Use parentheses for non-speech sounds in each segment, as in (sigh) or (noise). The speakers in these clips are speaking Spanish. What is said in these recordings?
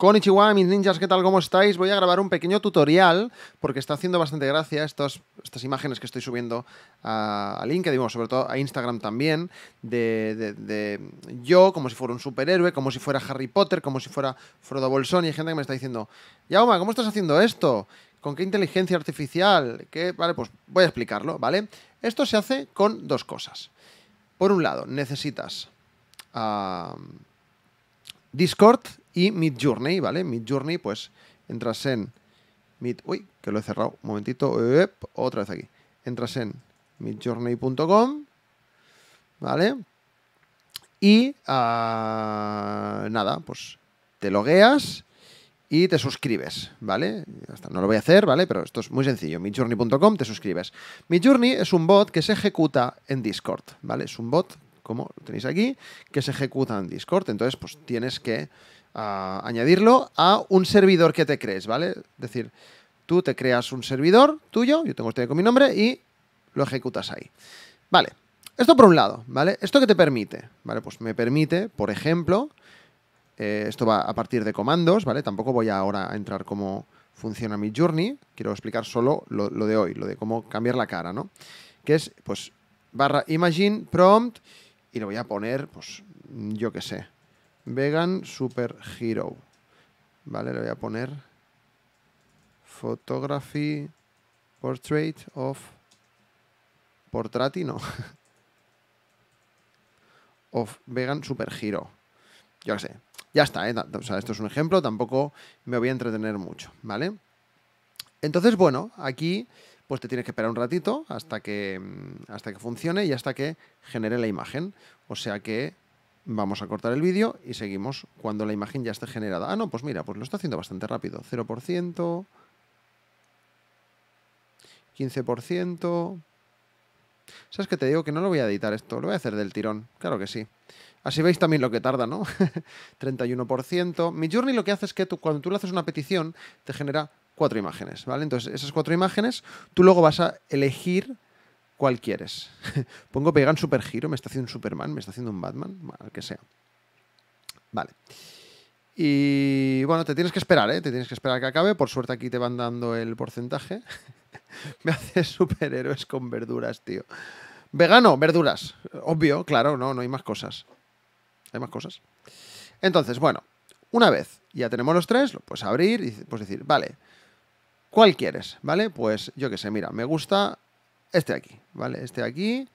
Konnichiwa, mis ninjas, ¿qué tal? ¿Cómo estáis? Voy a grabar un pequeño tutorial porque está haciendo bastante gracia estas imágenes que estoy subiendo a, LinkedIn, sobre todo a Instagram también, de, yo como si fuera un superhéroe, como si fuera Harry Potter, como si fuera Frodo Bolsón y hay gente que me está diciendo, Yaoma, ¿cómo estás haciendo esto? ¿Con qué inteligencia artificial? ¿Qué? Vale, pues voy a explicarlo, ¿vale? Esto se hace con dos cosas. Por un lado, necesitas... Discord y Midjourney, ¿vale? Midjourney, pues entras en Mid... Uy, que lo he cerrado. Un momentito. otra vez aquí. Entras en midjourney.com, ¿vale? Y ah, nada, pues te logueas y te suscribes, ¿vale? Hasta no lo voy a hacer, ¿vale? Pero esto es muy sencillo. Midjourney.com, te suscribes. Midjourney es un bot que se ejecuta en Discord, ¿vale? Es un bot como lo tenéis aquí, que se ejecuta en Discord. Entonces, pues tienes que ah, añadirlo a un servidor que te crees, ¿vale? Es decir, tú te creas un servidor tuyo, yo tengo este con mi nombre, y lo ejecutas ahí. Vale, esto por un lado, ¿vale? ¿Esto qué te permite? Vale, pues me permite, por ejemplo, eh, esto va a partir de comandos, ¿vale? Tampoco voy ahora a entrar cómo funciona mi journey, quiero explicar solo lo, lo de hoy, lo de cómo cambiar la cara, ¿no? Que es, pues, barra imagine prompt y le voy a poner, pues, yo qué sé, Vegan Super Hero. Vale, le voy a poner Photography Portrait of No. (laughs) of Vegan Super Hero. Yo qué sé. Ya está, ¿eh? o sea, esto es un ejemplo, tampoco me voy a entretener mucho, ¿vale? Entonces, bueno, aquí pues te tienes que esperar un ratito hasta que, mm, hasta que funcione y hasta que genere la imagen. O sea que vamos a cortar el vídeo y seguimos cuando la imagen ya esté generada. Ah, no, pues mira, pues lo está haciendo bastante rápido. 0%, 15%... ¿Sabes que te digo que no lo voy a editar esto? Lo voy a hacer del tirón, claro que sí. Así veis también lo que tarda, ¿no? 31%. (laughs) Mi Journey lo que hace es que tú, cuando tú le haces una petición, te genera cuatro imágenes, ¿vale? Entonces, esas cuatro imágenes, tú luego vas a elegir cuál quieres. (laughs) Pongo vegan super giro, me está haciendo un Superman, me está haciendo un Batman, al que sea. Vale. Y bueno, te tienes que esperar, ¿eh? Te tienes que esperar que acabe. Por suerte aquí te van dando el porcentaje. (laughs) me haces superhéroes con verduras, tío. Vegano, verduras. Obvio, claro, no, no hay más cosas. Hay más cosas. Entonces, bueno, una vez ya tenemos los tres, lo puedes abrir y puedes decir, vale, ¿Cuál quieres? ¿Vale? Pues yo qué sé, mira, me gusta este de aquí, ¿vale? Este de aquí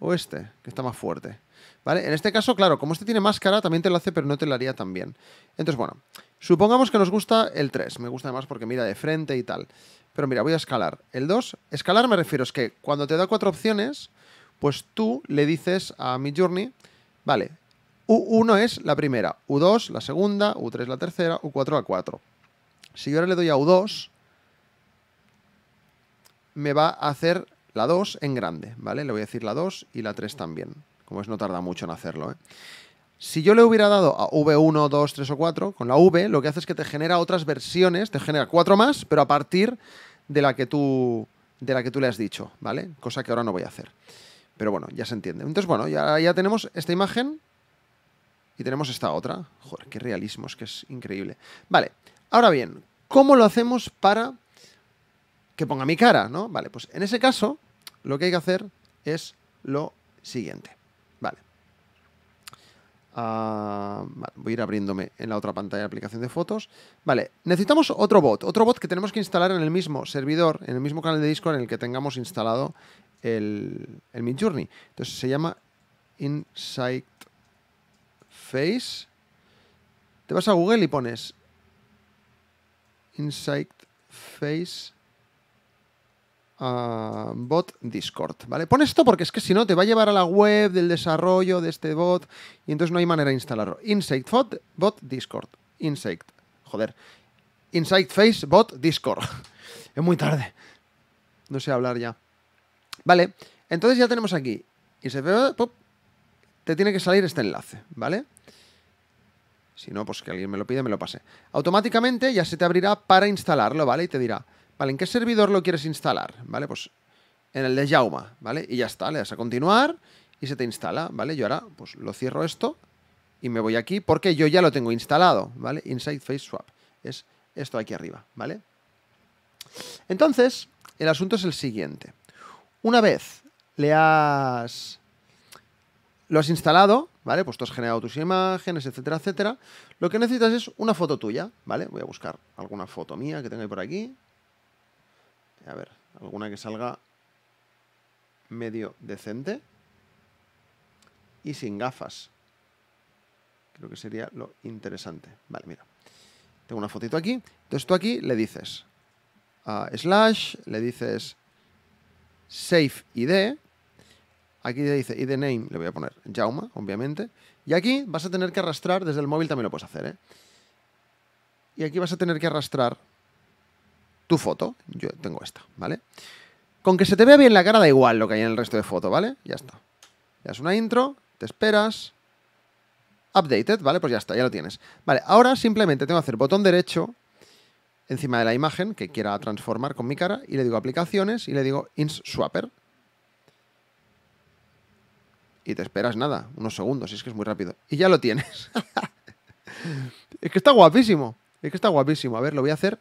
o este, que está más fuerte. ¿Vale? En este caso, claro, como este tiene máscara, también te lo hace, pero no te lo haría tan bien. Entonces, bueno, supongamos que nos gusta el 3. Me gusta además porque mira de frente y tal. Pero mira, voy a escalar. El 2, escalar me refiero, es que cuando te da cuatro opciones, pues tú le dices a mi vale, U1 es la primera, U2 la segunda, U3 la tercera, U4 la 4. Si yo ahora le doy a U2, me va a hacer la 2 en grande, ¿vale? Le voy a decir la 2 y la 3 también. Como es, no tarda mucho en hacerlo, ¿eh? Si yo le hubiera dado a V1, 2, 3 o 4, con la V, lo que hace es que te genera otras versiones, te genera cuatro más, pero a partir de la que tú, de la que tú le has dicho, ¿vale? Cosa que ahora no voy a hacer. Pero bueno, ya se entiende. Entonces, bueno, ya, ya tenemos esta imagen y tenemos esta otra. Joder, qué realismo, es que es increíble. Vale, ahora bien, ¿cómo lo hacemos para que ponga mi cara, ¿no? Vale, pues en ese caso, lo que hay que hacer es lo siguiente. Ah, vale. Voy a ir abriéndome en la otra pantalla de aplicación de fotos. Vale, necesitamos otro bot, otro bot que tenemos que instalar en el mismo servidor, en el mismo canal de Discord en el que tengamos instalado el, el Midjourney. Entonces se llama Insight Face. Te vas a Google y pones Insight Face Ah, bot Discord, ¿vale? Pon esto porque es que si no te va a llevar a la web del desarrollo de este bot y entonces no hay manera de instalarlo. Insight bot, Discord. Insight. Joder. Insight Face bot Discord. (laughs) es muy tarde. No sé hablar ya. Vale. Entonces ya tenemos aquí. Y se ve, te tiene que salir este enlace, ¿vale? Si no, pues que alguien me lo pide, me lo pase. Automáticamente ya se te abrirá para instalarlo, ¿vale? Y te dirá, ¿en qué servidor lo quieres instalar? Vale, pues en el de Jauma, ¿vale? Y ya está, le das a continuar y se te instala, ¿vale? Yo ahora pues lo cierro esto y me voy aquí porque yo ya lo tengo instalado, ¿vale? Inside Face Swap. Es esto aquí arriba, ¿vale? Entonces, el asunto es el siguiente. Una vez le has... Lo has instalado, ¿vale? Pues tú has generado tus imágenes, etcétera, etcétera. Lo que necesitas es una foto tuya, ¿vale? Voy a buscar alguna foto mía que tenga por aquí. A ver, alguna que salga medio decente. Y sin gafas. Creo que sería lo interesante. Vale, mira. Tengo una fotito aquí. Entonces tú aquí le dices a slash, le dices save id. Aquí le dice id name, le voy a poner Jauma, obviamente. Y aquí vas a tener que arrastrar, desde el móvil también lo puedes hacer, ¿eh? Y aquí vas a tener que arrastrar tu foto. Yo tengo esta, ¿vale? Con que se te vea bien la cara da igual lo que hay en el resto de foto, ¿vale? Ya está. Ya es una intro, te esperas. Updated, ¿vale? Pues ya está, ya lo tienes. Vale, ahora simplemente tengo que hacer botón derecho encima de la imagen que quiera transformar con mi cara y le digo aplicaciones y le digo ins swapper. Y te esperas nada, unos segundos, y es que es muy rápido. Y ya lo tienes. (laughs) es que está guapísimo. Es que está guapísimo. A ver, lo voy a hacer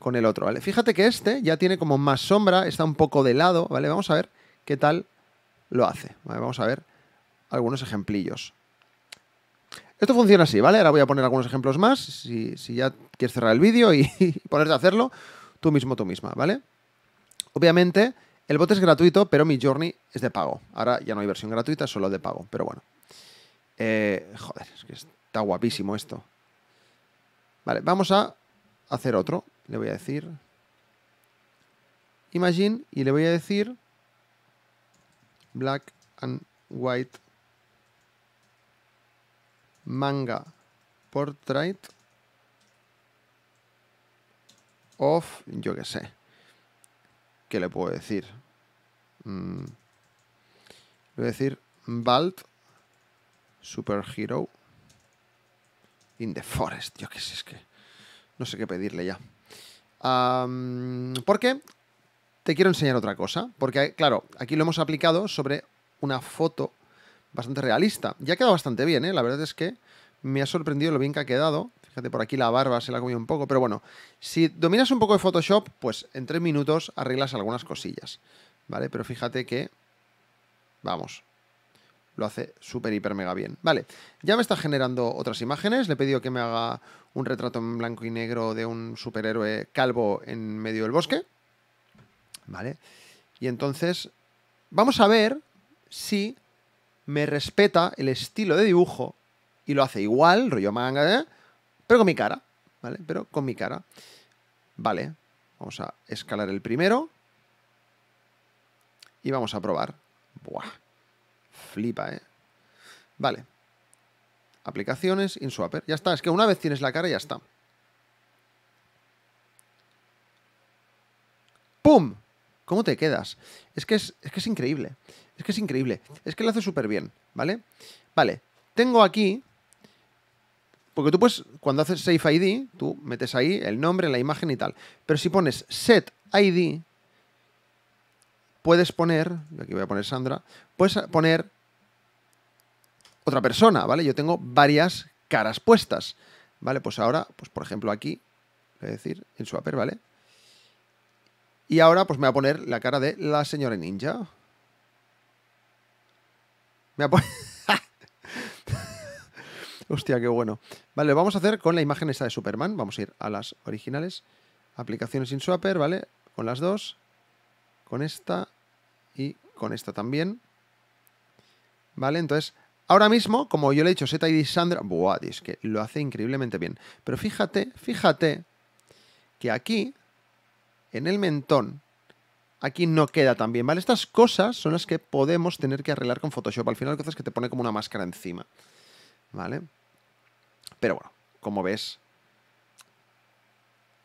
con el otro, ¿vale? Fíjate que este ya tiene como más sombra, está un poco de lado, ¿vale? Vamos a ver qué tal lo hace, Vamos a ver algunos ejemplillos. Esto funciona así, ¿vale? Ahora voy a poner algunos ejemplos más, si, ya quieres cerrar el vídeo (laughs) y, ponerte a hacerlo tú mismo, tú misma, ¿vale? Obviamente, el bot es gratuito, pero mi Journey es de pago. Ahora ya no hay versión gratuita, solo de pago, pero bueno. Eh, joder, es que está guapísimo esto. Vale, vamos a hacer otro le voy a decir Imagine y le voy a decir Black and White Manga Portrait of, yo qué sé, ¿qué le puedo decir? Mm. Le voy a decir Bald Superhero in the Forest, yo qué sé, es que no sé qué pedirle ya porque te quiero enseñar otra cosa, porque claro, aquí lo hemos aplicado sobre una foto bastante realista. Ya ha quedado bastante bien, ¿eh? la verdad es que me ha sorprendido lo bien que ha quedado. Fíjate, por aquí la barba se la ha comido un poco, pero bueno, si dominas un poco de Photoshop, pues en tres minutos arreglas algunas cosillas, ¿vale? Pero fíjate que, vamos, lo hace súper, hiper, mega bien. Vale, ya me está generando otras imágenes. Le he pedido que me haga un retrato en blanco y negro de un superhéroe calvo en medio del bosque. Vale, y entonces vamos a ver si me respeta el estilo de dibujo y lo hace igual, rollo manga, ¿eh? pero con mi cara. Vale, pero con mi cara. Vale, vamos a escalar el primero y vamos a probar. Buah. Flipa, ¿eh? Vale. Aplicaciones, InSwapper. Ya está, es que una vez tienes la cara, ya está. ¡Pum! ¿Cómo te quedas? Es que es, que es increíble. Es que es increíble. Es que lo hace súper bien, ¿vale? Vale, tengo aquí... Porque tú pues, cuando haces Safe ID, tú metes ahí el nombre, la imagen y tal. Pero si pones Set ID, puedes poner, aquí voy a poner Sandra, puedes poner otra persona, ¿vale? Yo tengo varias caras puestas, ¿vale? Pues ahora, pues por ejemplo aquí, voy a decir, en Swapper, ¿vale? Y ahora pues me voy a poner la cara de la señora ninja. Me voy a (laughs) Hostia, qué bueno. Vale, lo vamos a hacer con la imagen esta de Superman. Vamos a ir a las originales, aplicaciones en Swapper, ¿vale? Con las dos, con esta y con esta también. ¿Vale? Entonces, ahora mismo, como yo le he dicho, Z y Sandra... Buah, es que lo hace increíblemente bien. Pero fíjate, fíjate que aquí, en el mentón, aquí no queda tan bien, ¿vale? Estas cosas son las que podemos tener que arreglar con Photoshop. Al final, cosas que te pone como una máscara encima, ¿vale? Pero bueno, como ves,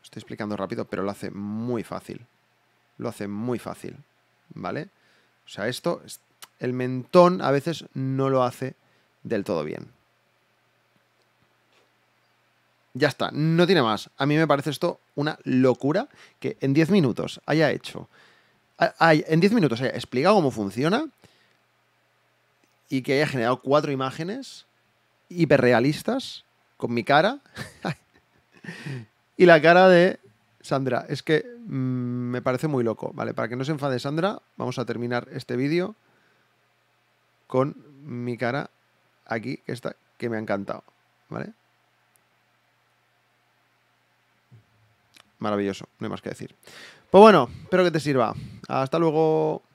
estoy explicando rápido, pero lo hace muy fácil lo hace muy fácil, ¿vale? O sea, esto, el mentón a veces no lo hace del todo bien. Ya está, no tiene más. A mí me parece esto una locura que en 10 minutos haya hecho, en 10 minutos haya explicado cómo funciona y que haya generado cuatro imágenes hiperrealistas con mi cara (laughs) y la cara de Sandra, es que mm, me parece muy loco. Vale, para que no se enfade Sandra, vamos a terminar este vídeo con mi cara aquí, que está, que me ha encantado. ¿Vale? Maravilloso, no hay más que decir. Pues bueno, espero que te sirva. Hasta luego.